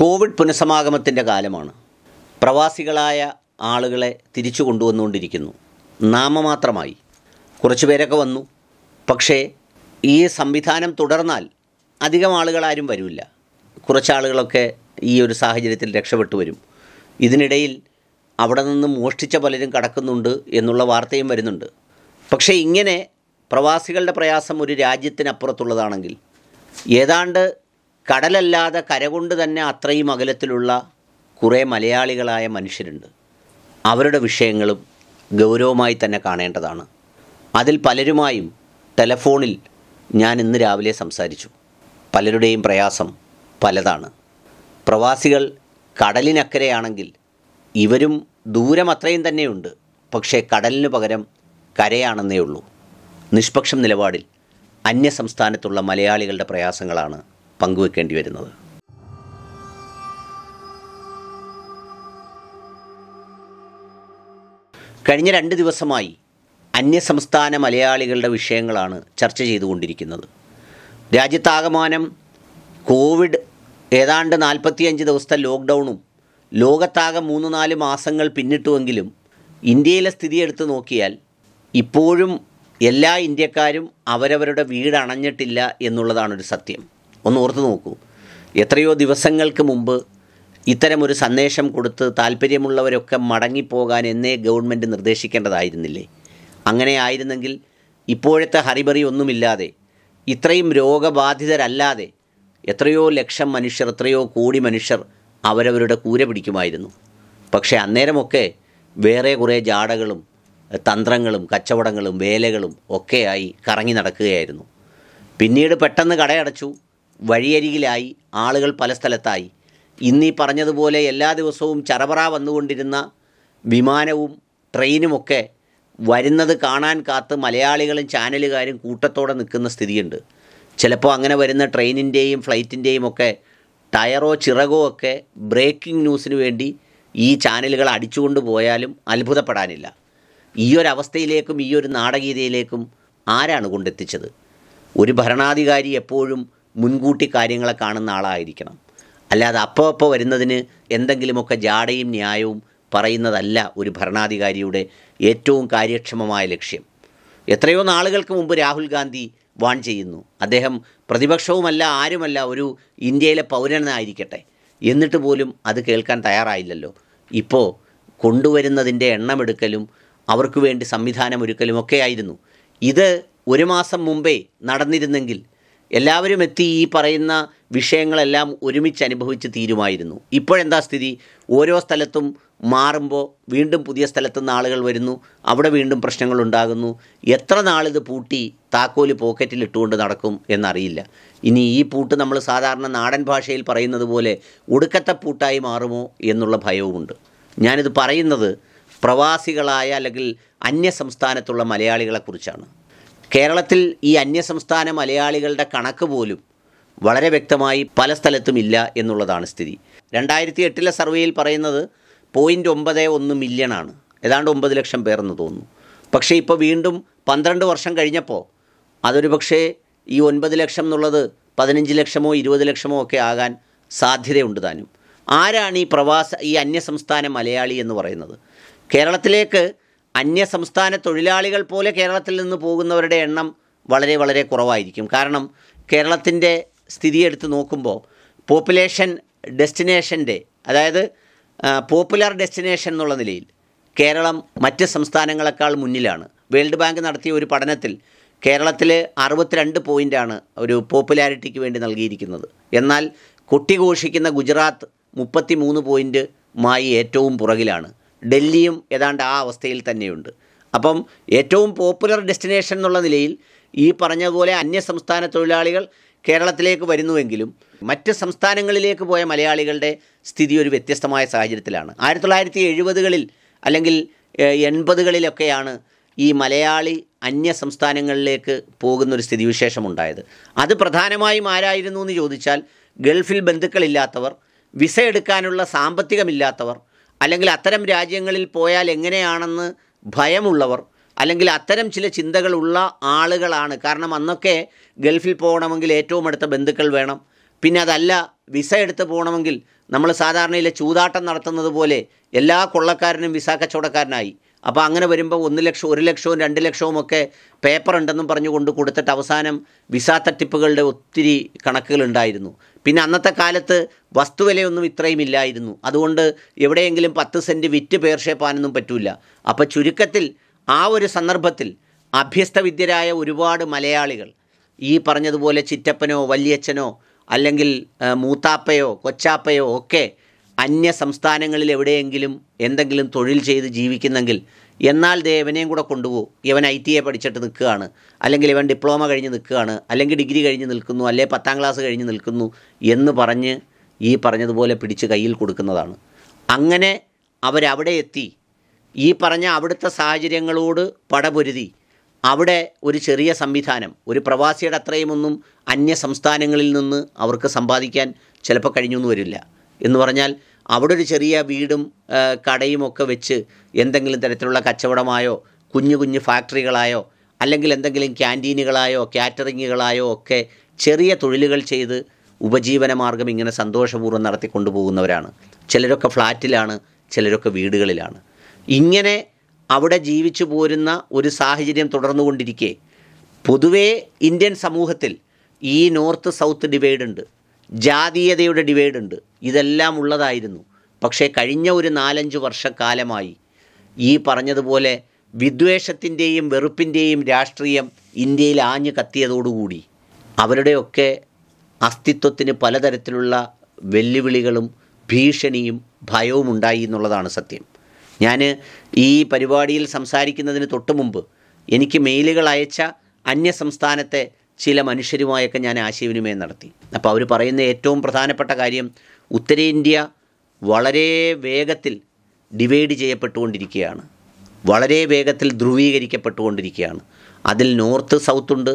Covid പുനഃസമാഗമത്തിൻ്റെ കാലമാണ് പ്രവാസികളായ ആളുകളെ തിരിച്ചു കൊണ്ടുവന്നുകൊണ്ടിരിക്കുന്നു നാമമാത്രമായി കുറച്ച് പേരൊക്കെ വന്നു പക്ഷേ ഈ സംവിധാനം തുടർന്നാൽ അധികം ആളുകളാരും വരില്ല കുറച്ചാളുകളൊക്കെ ഈ ഒരു സാഹചര്യത്തിൽ രക്ഷപ്പെട്ടു വരും ഇതിനിടയിൽ അവിടെ നിന്ന് മോഷ്ടിച്ച പലരും കടക്കുന്നുണ്ട് എന്നുള്ള വാർത്തയും വരുന്നുണ്ട് പക്ഷേ ഇങ്ങനെ പ്രവാസികളുടെ പ്രയാസം ഒരു രാജ്യത്തിനപ്പുറത്തുള്ളതാണെങ്കിൽ ഏതാണ്ട് കടലല്ലാതെ കരകൊണ്ട് തന്നെ അത്രയും അകലത്തിലുള്ള കുറേ മലയാളികളായ മനുഷ്യരുണ്ട് അവരുടെ വിഷയങ്ങളും ഗൗരവമായി തന്നെ കാണേണ്ടതാണ് അതിൽ പലരുമായും ടെലഫോണിൽ ഞാൻ ഇന്ന് രാവിലെ സംസാരിച്ചു പലരുടെയും പ്രയാസം പലതാണ് പ്രവാസികൾ കടലിനക്കരെയാണെങ്കിൽ ഇവരും ദൂരം അത്രയും തന്നെയുണ്ട് പക്ഷേ കടലിന് പകരം കരയാണെന്നേ ഉള്ളൂ നിഷ്പക്ഷം നിലപാടിൽ അന്യസംസ്ഥാനത്തുള്ള മലയാളികളുടെ പ്രയാസങ്ങളാണ് പങ്കുവെക്കേണ്ടി വരുന്നത് കഴിഞ്ഞ രണ്ട് ദിവസമായി അന്യസംസ്ഥാന മലയാളികളുടെ വിഷയങ്ങളാണ് ചർച്ച ചെയ്തുകൊണ്ടിരിക്കുന്നത് രാജ്യത്താകമാനം കോവിഡ് ഏതാണ്ട് നാൽപ്പത്തിയഞ്ച് ദിവസത്തെ ലോക്ക്ഡൗണും ലോകത്താകെ മൂന്ന് നാല് മാസങ്ങൾ പിന്നിട്ടുവെങ്കിലും ഇന്ത്യയിലെ സ്ഥിതി എടുത്തു നോക്കിയാൽ ഇപ്പോഴും എല്ലാ ഇന്ത്യക്കാരും അവരവരുടെ വീടണഞ്ഞിട്ടില്ല എന്നുള്ളതാണ് എന്നുള്ളതാണൊരു സത്യം ഒന്ന് ഓർത്ത് നോക്കൂ എത്രയോ ദിവസങ്ങൾക്ക് മുമ്പ് ഇത്തരമൊരു സന്ദേശം കൊടുത്ത് താല്പര്യമുള്ളവരൊക്കെ മടങ്ങിപ്പോകാൻ എന്നേ ഗവൺമെൻറ് നിർദ്ദേശിക്കേണ്ടതായിരുന്നില്ലേ അങ്ങനെ ആയിരുന്നെങ്കിൽ ഇപ്പോഴത്തെ ഹരിബറി ഒന്നുമില്ലാതെ ഇത്രയും രോഗബാധിതരല്ലാതെ എത്രയോ ലക്ഷം മനുഷ്യർ എത്രയോ കോടി മനുഷ്യർ അവരവരുടെ കൂര പിടിക്കുമായിരുന്നു പക്ഷേ അന്നേരമൊക്കെ വേറെ കുറേ ജാടകളും തന്ത്രങ്ങളും കച്ചവടങ്ങളും വേലകളും ഒക്കെയായി കറങ്ങി നടക്കുകയായിരുന്നു പിന്നീട് പെട്ടെന്ന് കടയടച്ചു വഴിയരികിലായി ആളുകൾ പല സ്ഥലത്തായി ഇന്നീ പറഞ്ഞതുപോലെ എല്ലാ ദിവസവും ചറപറ വന്നുകൊണ്ടിരുന്ന വിമാനവും ട്രെയിനുമൊക്കെ വരുന്നത് കാണാൻ കാത്ത് മലയാളികളും ചാനലുകാരും കൂട്ടത്തോടെ നിൽക്കുന്ന സ്ഥിതിയുണ്ട് ചിലപ്പോൾ അങ്ങനെ വരുന്ന ട്രെയിനിൻ്റെയും ഫ്ലൈറ്റിൻ്റെയും ഒക്കെ ടയറോ ചിറകോ ഒക്കെ ബ്രേക്കിംഗ് ന്യൂസിന് വേണ്ടി ഈ ചാനലുകൾ അടിച്ചുകൊണ്ട് പോയാലും അത്ഭുതപ്പെടാനില്ല ഈ ഒരു അവസ്ഥയിലേക്കും ഈ ഒരു നാടകീയതയിലേക്കും ആരാണ് കൊണ്ടെത്തിച്ചത് ഒരു ഭരണാധികാരി എപ്പോഴും മുൻകൂട്ടി കാര്യങ്ങളെ കാണുന്ന ആളായിരിക്കണം അല്ലാതെ അപ്പോൾ അപ്പോൾ വരുന്നതിന് എന്തെങ്കിലുമൊക്കെ ജാടയും ന്യായവും പറയുന്നതല്ല ഒരു ഭരണാധികാരിയുടെ ഏറ്റവും കാര്യക്ഷമമായ ലക്ഷ്യം എത്രയോ നാളുകൾക്ക് മുമ്പ് രാഹുൽ ഗാന്ധി വാൺ ചെയ്യുന്നു അദ്ദേഹം പ്രതിപക്ഷവുമല്ല ആരുമല്ല ഒരു ഇന്ത്യയിലെ പൗരനായിരിക്കട്ടെ എന്നിട്ട് പോലും അത് കേൾക്കാൻ തയ്യാറായില്ലല്ലോ ഇപ്പോൾ കൊണ്ടുവരുന്നതിൻ്റെ എണ്ണമെടുക്കലും അവർക്ക് വേണ്ടി സംവിധാനം ഒരുക്കലും ഒക്കെയായിരുന്നു ഇത് ഒരു മാസം മുമ്പേ നടന്നിരുന്നെങ്കിൽ എല്ലാവരും എത്തി ഈ പറയുന്ന വിഷയങ്ങളെല്ലാം ഒരുമിച്ച് അനുഭവിച്ച് തീരുമായിരുന്നു ഇപ്പോഴെന്താ സ്ഥിതി ഓരോ സ്ഥലത്തും മാറുമ്പോൾ വീണ്ടും പുതിയ സ്ഥലത്തു നിന്ന് ആളുകൾ വരുന്നു അവിടെ വീണ്ടും പ്രശ്നങ്ങൾ ഉണ്ടാകുന്നു എത്ര നാളിത് പൂട്ടി താക്കോല് പോക്കറ്റിൽ ഇട്ടുകൊണ്ട് നടക്കും എന്നറിയില്ല ഇനി ഈ പൂട്ട് നമ്മൾ സാധാരണ നാടൻ ഭാഷയിൽ പറയുന്നത് പോലെ ഒടുക്കത്തെ പൂട്ടായി മാറുമോ എന്നുള്ള ഭയവുമുണ്ട് ഞാനിത് പറയുന്നത് പ്രവാസികളായ അല്ലെങ്കിൽ അന്യ സംസ്ഥാനത്തുള്ള മലയാളികളെക്കുറിച്ചാണ് കേരളത്തിൽ ഈ അന്യസംസ്ഥാന മലയാളികളുടെ കണക്ക് പോലും വളരെ വ്യക്തമായി പല സ്ഥലത്തും ഇല്ല എന്നുള്ളതാണ് സ്ഥിതി രണ്ടായിരത്തി എട്ടിലെ സർവേയിൽ പറയുന്നത് പോയിൻറ്റ് ഒമ്പത് ഒന്ന് ആണ് ഏതാണ്ട് ഒമ്പത് ലക്ഷം പേർ എന്ന് തോന്നുന്നു പക്ഷേ ഇപ്പോൾ വീണ്ടും പന്ത്രണ്ട് വർഷം കഴിഞ്ഞപ്പോൾ അതൊരു പക്ഷേ ഈ ഒൻപത് ലക്ഷം എന്നുള്ളത് പതിനഞ്ച് ലക്ഷമോ ഇരുപത് ലക്ഷമോ ഒക്കെ ആകാൻ സാധ്യതയുണ്ട് താനും ആരാണ് ഈ പ്രവാസ ഈ അന്യസംസ്ഥാന മലയാളി എന്ന് പറയുന്നത് കേരളത്തിലേക്ക് അന്യസംസ്ഥാന തൊഴിലാളികൾ പോലെ കേരളത്തിൽ നിന്ന് പോകുന്നവരുടെ എണ്ണം വളരെ വളരെ കുറവായിരിക്കും കാരണം കേരളത്തിൻ്റെ സ്ഥിതി എടുത്ത് നോക്കുമ്പോൾ പോപ്പുലേഷൻ ഡെസ്റ്റിനേഷൻ്റെ അതായത് പോപ്പുലർ ഡെസ്റ്റിനേഷൻ എന്നുള്ള നിലയിൽ കേരളം മറ്റ് സംസ്ഥാനങ്ങളെക്കാൾ മുന്നിലാണ് വേൾഡ് ബാങ്ക് നടത്തിയ ഒരു പഠനത്തിൽ കേരളത്തിൽ അറുപത്തിരണ്ട് പോയിൻ്റാണ് ഒരു പോപ്പുലാരിറ്റിക്ക് വേണ്ടി നൽകിയിരിക്കുന്നത് എന്നാൽ കൊട്ടിഘോഷിക്കുന്ന ഗുജറാത്ത് മുപ്പത്തി മൂന്ന് പോയിൻ്റ് മായി ഏറ്റവും പുറകിലാണ് ഡൽഹിയും ഏതാണ്ട് ആ അവസ്ഥയിൽ തന്നെയുണ്ട് അപ്പം ഏറ്റവും പോപ്പുലർ ഡെസ്റ്റിനേഷൻ എന്നുള്ള നിലയിൽ ഈ പറഞ്ഞ പോലെ അന്യ സംസ്ഥാന തൊഴിലാളികൾ കേരളത്തിലേക്ക് വരുന്നുവെങ്കിലും മറ്റ് സംസ്ഥാനങ്ങളിലേക്ക് പോയ മലയാളികളുടെ സ്ഥിതി ഒരു വ്യത്യസ്തമായ സാഹചര്യത്തിലാണ് ആയിരത്തി തൊള്ളായിരത്തി എഴുപതുകളിൽ അല്ലെങ്കിൽ എൺപതുകളിലൊക്കെയാണ് ഈ മലയാളി അന്യ സംസ്ഥാനങ്ങളിലേക്ക് പോകുന്നൊരു സ്ഥിതിവിശേഷമുണ്ടായത് അത് പ്രധാനമായും ആരായിരുന്നു എന്ന് ചോദിച്ചാൽ ഗൾഫിൽ ബന്ധുക്കളില്ലാത്തവർ വിസ എടുക്കാനുള്ള സാമ്പത്തികമില്ലാത്തവർ അല്ലെങ്കിൽ അത്തരം രാജ്യങ്ങളിൽ പോയാൽ എങ്ങനെയാണെന്ന് ഭയമുള്ളവർ അല്ലെങ്കിൽ അത്തരം ചില ചിന്തകളുള്ള ആളുകളാണ് കാരണം അന്നൊക്കെ ഗൾഫിൽ പോകണമെങ്കിൽ ഏറ്റവും അടുത്ത ബന്ധുക്കൾ വേണം പിന്നെ അതല്ല വിസ എടുത്ത് പോകണമെങ്കിൽ നമ്മൾ സാധാരണയിലെ ചൂതാട്ടം നടത്തുന്നത് പോലെ എല്ലാ കൊള്ളക്കാരനും വിസ കച്ചവടക്കാരനായി അപ്പോൾ അങ്ങനെ വരുമ്പോൾ ഒന്ന് ലക്ഷം ഒരു ലക്ഷവും രണ്ട് ലക്ഷവും ഒക്കെ പേപ്പർ ഉണ്ടെന്നും കൊണ്ട് കൊടുത്തിട്ട് അവസാനം വിസ തട്ടിപ്പുകളുടെ ഒത്തിരി കണക്കുകളുണ്ടായിരുന്നു പിന്നെ അന്നത്തെ കാലത്ത് വസ്തുവിലയൊന്നും ഇത്രയും ഇല്ലായിരുന്നു അതുകൊണ്ട് എവിടെയെങ്കിലും പത്ത് സെൻറ്റ് വിറ്റ് പേർഷേപ്പാനൊന്നും ഷേപ്പാനൊന്നും പറ്റൂല അപ്പോൾ ചുരുക്കത്തിൽ ആ ഒരു സന്ദർഭത്തിൽ അഭ്യസ്തവിദ്യരായ ഒരുപാട് മലയാളികൾ ഈ പറഞ്ഞതുപോലെ ചിറ്റപ്പനോ വല്യച്ഛനോ അല്ലെങ്കിൽ മൂത്താപ്പയോ കൊച്ചാപ്പയോ ഒക്കെ അന്യ സംസ്ഥാനങ്ങളിൽ എവിടെയെങ്കിലും എന്തെങ്കിലും തൊഴിൽ ചെയ്ത് ജീവിക്കുന്നെങ്കിൽ എന്നാൽ ദേ കൂടെ കൊണ്ടുപോകും ഇവൻ ഐ ടി ഐ പഠിച്ചിട്ട് നിൽക്കുകയാണ് അല്ലെങ്കിൽ ഇവൻ ഡിപ്ലോമ കഴിഞ്ഞ് നിൽക്കുകയാണ് അല്ലെങ്കിൽ ഡിഗ്രി കഴിഞ്ഞ് നിൽക്കുന്നു അല്ലെങ്കിൽ പത്താം ക്ലാസ് കഴിഞ്ഞ് നിൽക്കുന്നു എന്ന് പറഞ്ഞ് ഈ പറഞ്ഞതുപോലെ പിടിച്ച് കയ്യിൽ കൊടുക്കുന്നതാണ് അങ്ങനെ അവരവിടെ എത്തി ഈ പറഞ്ഞ അവിടുത്തെ സാഹചര്യങ്ങളോട് പടപൊരുതി അവിടെ ഒരു ചെറിയ സംവിധാനം ഒരു പ്രവാസിയുടെ അത്രയുമൊന്നും അന്യ സംസ്ഥാനങ്ങളിൽ നിന്ന് അവർക്ക് സമ്പാദിക്കാൻ ചിലപ്പോൾ കഴിഞ്ഞൊന്നും വരില്ല എന്ന് പറഞ്ഞാൽ അവിടെ ഒരു ചെറിയ വീടും കടയും ഒക്കെ വെച്ച് എന്തെങ്കിലും തരത്തിലുള്ള കച്ചവടമായോ കുഞ്ഞു കുഞ്ഞു ഫാക്ടറികളായോ അല്ലെങ്കിൽ എന്തെങ്കിലും ക്യാൻറ്റീനുകളായോ കാറ്ററിങ്ങുകളായോ ഒക്കെ ചെറിയ തൊഴിലുകൾ ചെയ്ത് ഉപജീവനമാർഗം ഇങ്ങനെ സന്തോഷപൂർവ്വം നടത്തിക്കൊണ്ടു പോകുന്നവരാണ് ചിലരൊക്കെ ഫ്ലാറ്റിലാണ് ചിലരൊക്കെ വീടുകളിലാണ് ഇങ്ങനെ അവിടെ ജീവിച്ചു പോരുന്ന ഒരു സാഹചര്യം തുടർന്നുകൊണ്ടിരിക്കെ പൊതുവേ ഇന്ത്യൻ സമൂഹത്തിൽ ഈ നോർത്ത് സൗത്ത് ഡിവൈഡ് ഉണ്ട് ജാതീയതയുടെ ഡിവൈഡുണ്ട് ഇതെല്ലാം ഉള്ളതായിരുന്നു പക്ഷേ കഴിഞ്ഞ ഒരു നാലഞ്ച് വർഷക്കാലമായി ഈ പറഞ്ഞതുപോലെ വിദ്വേഷത്തിൻ്റെയും വെറുപ്പിൻ്റെയും രാഷ്ട്രീയം ഇന്ത്യയിൽ ആഞ്ഞു കത്തിയതോടുകൂടി അവരുടെയൊക്കെ അസ്തിത്വത്തിന് പലതരത്തിലുള്ള വെല്ലുവിളികളും ഭീഷണിയും ഭയവും ഉണ്ടായി എന്നുള്ളതാണ് സത്യം ഞാൻ ഈ പരിപാടിയിൽ സംസാരിക്കുന്നതിന് തൊട്ടുമുമ്പ് എനിക്ക് മെയിലുകൾ അയച്ച അന്യസംസ്ഥാനത്തെ ചില മനുഷ്യരുമായൊക്കെ ഞാൻ ആശയവിനിമയം നടത്തി അപ്പോൾ അവർ പറയുന്ന ഏറ്റവും പ്രധാനപ്പെട്ട കാര്യം ഉത്തരേന്ത്യ വളരെ വേഗത്തിൽ ഡിവൈഡ് ചെയ്യപ്പെട്ടുകൊണ്ടിരിക്കുകയാണ് വളരെ വേഗത്തിൽ ധ്രുവീകരിക്കപ്പെട്ടുകൊണ്ടിരിക്കുകയാണ് അതിൽ നോർത്ത് സൗത്ത് ഉണ്ട്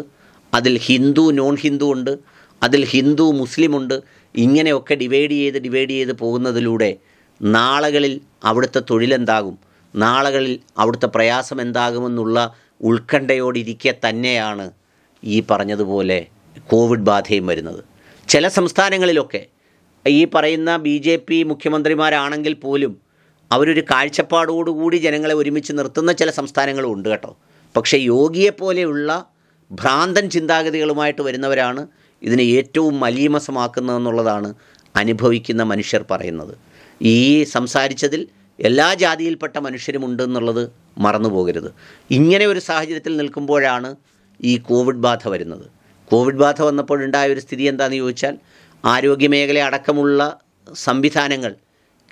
അതിൽ ഹിന്ദു നോൺ ഹിന്ദു ഉണ്ട് അതിൽ ഹിന്ദു മുസ്ലിം ഉണ്ട് ഇങ്ങനെയൊക്കെ ഡിവൈഡ് ചെയ്ത് ഡിവൈഡ് ചെയ്ത് പോകുന്നതിലൂടെ നാളുകളിൽ അവിടുത്തെ തൊഴിലെന്താകും നാളുകളിൽ അവിടുത്തെ പ്രയാസം എന്താകുമെന്നുള്ള ഉത്കണ്ഠയോടിരിക്കെ തന്നെയാണ് ഈ പറഞ്ഞതുപോലെ കോവിഡ് ബാധയും വരുന്നത് ചില സംസ്ഥാനങ്ങളിലൊക്കെ ഈ പറയുന്ന ബി ജെ പി മുഖ്യമന്ത്രിമാരാണെങ്കിൽ പോലും അവരൊരു കാഴ്ചപ്പാടോടുകൂടി ജനങ്ങളെ ഒരുമിച്ച് നിർത്തുന്ന ചില സംസ്ഥാനങ്ങളും ഉണ്ട് കേട്ടോ പക്ഷേ യോഗിയെപ്പോലെയുള്ള ഭ്രാന്തൻ ചിന്താഗതികളുമായിട്ട് വരുന്നവരാണ് ഇതിനെ ഏറ്റവും മലീമസമാക്കുന്നതെന്നുള്ളതാണ് അനുഭവിക്കുന്ന മനുഷ്യർ പറയുന്നത് ഈ സംസാരിച്ചതിൽ എല്ലാ ജാതിയിൽപ്പെട്ട മനുഷ്യരും ഉണ്ടെന്നുള്ളത് മറന്നു പോകരുത് ഇങ്ങനെ ഒരു സാഹചര്യത്തിൽ നിൽക്കുമ്പോഴാണ് ഈ കോവിഡ് ബാധ വരുന്നത് കോവിഡ് ബാധ വന്നപ്പോഴുണ്ടായ ഒരു സ്ഥിതി എന്താണെന്ന് ചോദിച്ചാൽ ആരോഗ്യമേഖല അടക്കമുള്ള സംവിധാനങ്ങൾ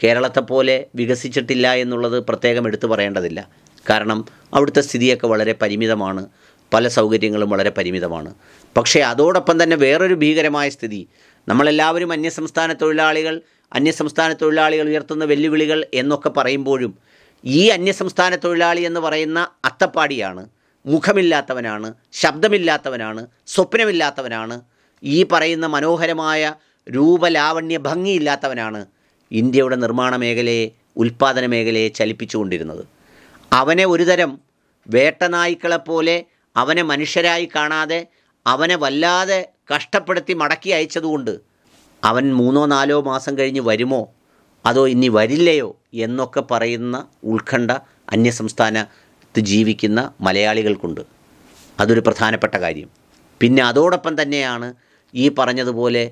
കേരളത്തെ പോലെ വികസിച്ചിട്ടില്ല എന്നുള്ളത് പ്രത്യേകം എടുത്തു പറയേണ്ടതില്ല കാരണം അവിടുത്തെ സ്ഥിതിയൊക്കെ വളരെ പരിമിതമാണ് പല സൗകര്യങ്ങളും വളരെ പരിമിതമാണ് പക്ഷേ അതോടൊപ്പം തന്നെ വേറൊരു ഭീകരമായ സ്ഥിതി നമ്മളെല്ലാവരും അന്യസംസ്ഥാന തൊഴിലാളികൾ അന്യസംസ്ഥാന തൊഴിലാളികൾ ഉയർത്തുന്ന വെല്ലുവിളികൾ എന്നൊക്കെ പറയുമ്പോഴും ഈ അന്യസംസ്ഥാന തൊഴിലാളി എന്ന് പറയുന്ന അത്തപ്പാടിയാണ് മുഖമില്ലാത്തവനാണ് ശബ്ദമില്ലാത്തവനാണ് സ്വപ്നമില്ലാത്തവനാണ് ഈ പറയുന്ന മനോഹരമായ രൂപലാവണ്യ ഭംഗിയില്ലാത്തവനാണ് ഇന്ത്യയുടെ നിർമ്മാണ മേഖലയെ ഉൽപ്പാദന മേഖലയെ ചലിപ്പിച്ചുകൊണ്ടിരുന്നത് അവനെ ഒരുതരം വേട്ടനായ്ക്കളെപ്പോലെ അവനെ മനുഷ്യരായി കാണാതെ അവനെ വല്ലാതെ കഷ്ടപ്പെടുത്തി മടക്കി അയച്ചതുകൊണ്ട് അവൻ മൂന്നോ നാലോ മാസം കഴിഞ്ഞ് വരുമോ അതോ ഇനി വരില്ലയോ എന്നൊക്കെ പറയുന്ന ഉത്കണ്ഠ അന്യസംസ്ഥാന ജീവിക്കുന്ന മലയാളികൾക്കുണ്ട് അതൊരു പ്രധാനപ്പെട്ട കാര്യം പിന്നെ അതോടൊപ്പം തന്നെയാണ് ഈ പറഞ്ഞതുപോലെ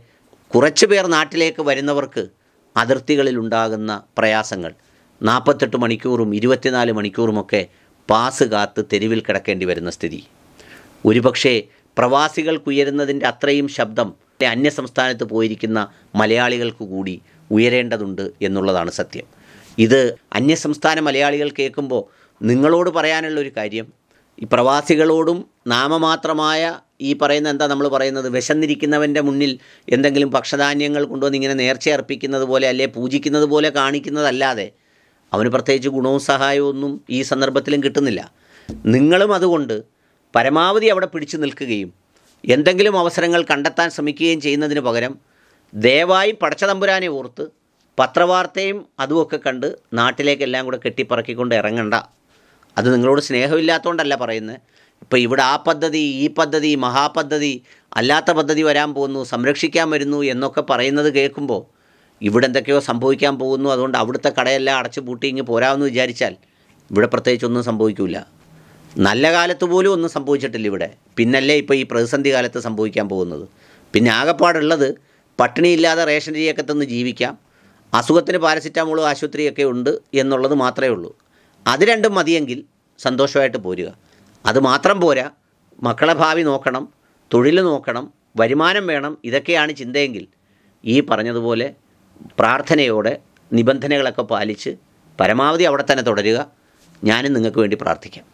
കുറച്ച് പേർ നാട്ടിലേക്ക് വരുന്നവർക്ക് അതിർത്തികളിലുണ്ടാകുന്ന പ്രയാസങ്ങൾ നാൽപ്പത്തെട്ട് മണിക്കൂറും ഇരുപത്തിനാല് മണിക്കൂറുമൊക്കെ പാസ് കാത്ത് തെരുവിൽ കിടക്കേണ്ടി വരുന്ന സ്ഥിതി ഒരുപക്ഷേ പ്രവാസികൾക്കുയരുന്നതിൻ്റെ അത്രയും ശബ്ദം സംസ്ഥാനത്ത് പോയിരിക്കുന്ന മലയാളികൾക്ക് കൂടി ഉയരേണ്ടതുണ്ട് എന്നുള്ളതാണ് സത്യം ഇത് അന്യസംസ്ഥാന മലയാളികൾ കേൾക്കുമ്പോൾ നിങ്ങളോട് പറയാനുള്ളൊരു കാര്യം ഈ പ്രവാസികളോടും നാമമാത്രമായ ഈ പറയുന്ന എന്താ നമ്മൾ പറയുന്നത് വിശന്നിരിക്കുന്നവൻ്റെ മുന്നിൽ എന്തെങ്കിലും ഭക്ഷധാന്യങ്ങൾ കൊണ്ടുവന്ന് ഇങ്ങനെ നേർച്ച അർപ്പിക്കുന്നത് പോലെ അല്ലെ പൂജിക്കുന്നത് പോലെ കാണിക്കുന്നതല്ലാതെ അവന് പ്രത്യേകിച്ച് ഗുണവും സഹായവും ഒന്നും ഈ സന്ദർഭത്തിലും കിട്ടുന്നില്ല നിങ്ങളും അതുകൊണ്ട് പരമാവധി അവിടെ പിടിച്ചു നിൽക്കുകയും എന്തെങ്കിലും അവസരങ്ങൾ കണ്ടെത്താൻ ശ്രമിക്കുകയും ചെയ്യുന്നതിന് പകരം ദയവായി പടച്ചതമ്പുരാനെ ഓർത്ത് പത്രവാർത്തയും അതുമൊക്കെ കണ്ട് നാട്ടിലേക്കെല്ലാം കൂടെ കെട്ടിപ്പറക്കിക്കൊണ്ട് ഇറങ്ങണ്ട അത് നിങ്ങളോട് സ്നേഹമില്ലാത്തതുകൊണ്ടല്ല പറയുന്നത് ഇപ്പോൾ ഇവിടെ ആ പദ്ധതി ഈ പദ്ധതി മഹാപദ്ധതി അല്ലാത്ത പദ്ധതി വരാൻ പോകുന്നു സംരക്ഷിക്കാൻ വരുന്നു എന്നൊക്കെ പറയുന്നത് കേൾക്കുമ്പോൾ ഇവിടെ എന്തൊക്കെയോ സംഭവിക്കാൻ പോകുന്നു അതുകൊണ്ട് അവിടുത്തെ കടയെല്ലാം അടച്ചു പൂട്ടി ഇങ്ങ് പോരാമെന്ന് വിചാരിച്ചാൽ ഇവിടെ പ്രത്യേകിച്ചൊന്നും സംഭവിക്കില്ല നല്ല കാലത്ത് പോലും ഒന്നും സംഭവിച്ചിട്ടില്ല ഇവിടെ പിന്നല്ലേ ഇപ്പോൾ ഈ പ്രതിസന്ധി കാലത്ത് സംഭവിക്കാൻ പോകുന്നത് പിന്നെ ആകെപ്പാടുള്ളത് പട്ടിണിയില്ലാതെ റേഷൻ രീതിയൊക്കെ തന്ന് ജീവിക്കാം അസുഖത്തിന് പാരസിറ്റാമോളും ആശുപത്രിയൊക്കെ ഉണ്ട് എന്നുള്ളത് മാത്രമേ ഉള്ളൂ അത് രണ്ടും മതിയെങ്കിൽ സന്തോഷമായിട്ട് പോരുക അത് മാത്രം പോരാ മക്കളെ ഭാവി നോക്കണം തൊഴിൽ നോക്കണം വരുമാനം വേണം ഇതൊക്കെയാണ് ചിന്തയെങ്കിൽ ഈ പറഞ്ഞതുപോലെ പ്രാർത്ഥനയോടെ നിബന്ധനകളൊക്കെ പാലിച്ച് പരമാവധി അവിടെ തന്നെ തുടരുക ഞാനും നിങ്ങൾക്ക് വേണ്ടി പ്രാർത്ഥിക്കാം